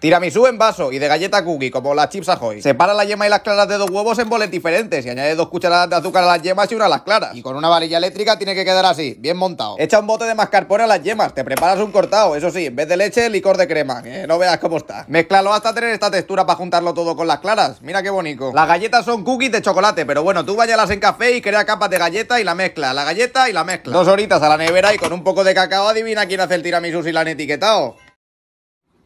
Tiramisu en vaso y de galleta cookie, como las chips Ahoy. Separa la yema y las claras de dos huevos en boles diferentes y añade dos cucharadas de azúcar a las yemas y una a las claras. Y con una varilla eléctrica tiene que quedar así, bien montado. Echa un bote de mascarpone a las yemas, te preparas un cortado, eso sí, en vez de leche, licor de crema, eh, no veas cómo está. Mezclalo hasta tener esta textura para juntarlo todo con las claras, mira qué bonito. Las galletas son cookies de chocolate, pero bueno, tú váyalas en café y crea capas de galleta y la mezcla, la galleta y la mezcla. Dos horitas a la nevera y con un poco de cacao adivina quién hace el tiramisú si la han etiquetado.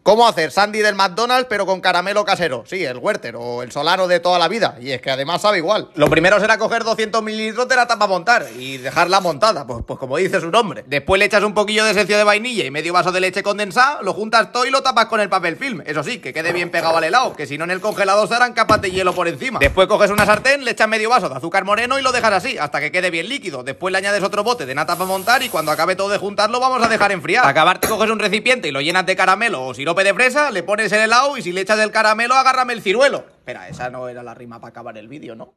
¿Cómo hacer Sandy del McDonald's pero con caramelo casero? Sí, el Werther o el Solano de toda la vida. Y es que además sabe igual. Lo primero será coger 200 mililitros de nata para montar y dejarla montada, pues, pues, como dice su nombre. Después le echas un poquillo de esencia de vainilla y medio vaso de leche condensada, lo juntas todo y lo tapas con el papel film. Eso sí, que quede bien pegado al helado, que si no en el congelado se harán capas de hielo por encima. Después coges una sartén, le echas medio vaso de azúcar moreno y lo dejas así, hasta que quede bien líquido. Después le añades otro bote de nata para montar y cuando acabe todo de juntarlo vamos a dejar enfriar. Para te coges un recipiente y lo llenas de caramelo o si no de fresa, le pones el helado y si le echas el caramelo, agárrame el ciruelo. Espera, esa no era la rima para acabar el vídeo, ¿no?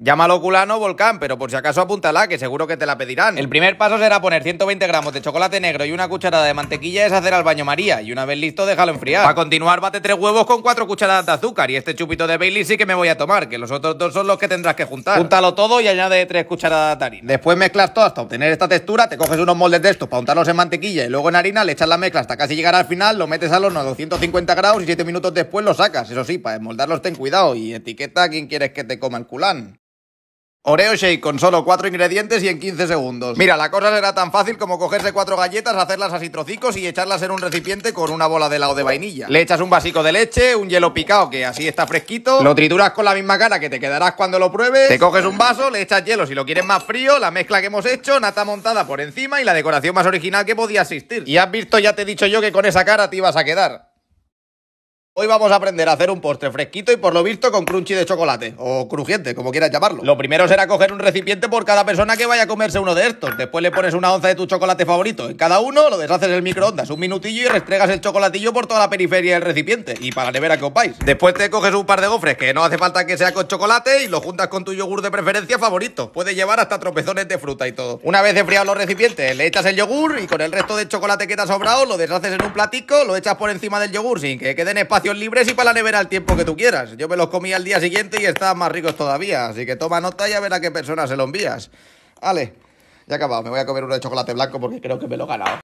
Llámalo culano volcán, pero por si acaso apúntala, que seguro que te la pedirán. El primer paso será poner 120 gramos de chocolate negro y una cucharada de mantequilla es hacer al baño María, y una vez listo déjalo enfriar. Para continuar bate tres huevos con cuatro cucharadas de azúcar, y este chupito de Bailey sí que me voy a tomar, que los otros dos son los que tendrás que juntar. Júntalo todo y añade tres cucharadas de harina. Después mezclas todo hasta obtener esta textura, te coges unos moldes de estos para untarlos en mantequilla y luego en harina, le echas la mezcla hasta casi llegar al final, lo metes al horno a 250 grados y 7 minutos después lo sacas. Eso sí, para desmoldarlos ten cuidado y etiqueta a quien quieres que te coma el culán. Oreo Shake con solo cuatro ingredientes y en 15 segundos. Mira, la cosa será tan fácil como cogerse cuatro galletas, hacerlas así trocicos y echarlas en un recipiente con una bola de helado de vainilla. Le echas un vasico de leche, un hielo picado que así está fresquito, lo trituras con la misma cara que te quedarás cuando lo pruebes, te coges un vaso, le echas hielo si lo quieres más frío, la mezcla que hemos hecho, nata montada por encima y la decoración más original que podía existir. Y has visto, ya te he dicho yo que con esa cara te ibas a quedar. Hoy vamos a aprender a hacer un postre fresquito y por lo visto con crunchy de chocolate, o crujiente, como quieras llamarlo. Lo primero será coger un recipiente por cada persona que vaya a comerse uno de estos. Después le pones una onza de tu chocolate favorito en cada uno, lo deshaces en el microondas un minutillo y restregas el chocolatillo por toda la periferia del recipiente y para la nevera que vais Después te coges un par de gofres que no hace falta que sea con chocolate y lo juntas con tu yogur de preferencia favorito. Puede llevar hasta tropezones de fruta y todo. Una vez enfriados los recipientes, le echas el yogur y con el resto de chocolate que te ha sobrado lo deshaces en un platico, lo echas por encima del yogur sin que en espacio libres y para la nevera el tiempo que tú quieras. Yo me los comí al día siguiente y estaban más ricos todavía. Así que toma nota y a ver a qué persona se lo envías. Vale, ya acabado. Me voy a comer uno de chocolate blanco porque creo que me lo he ganado.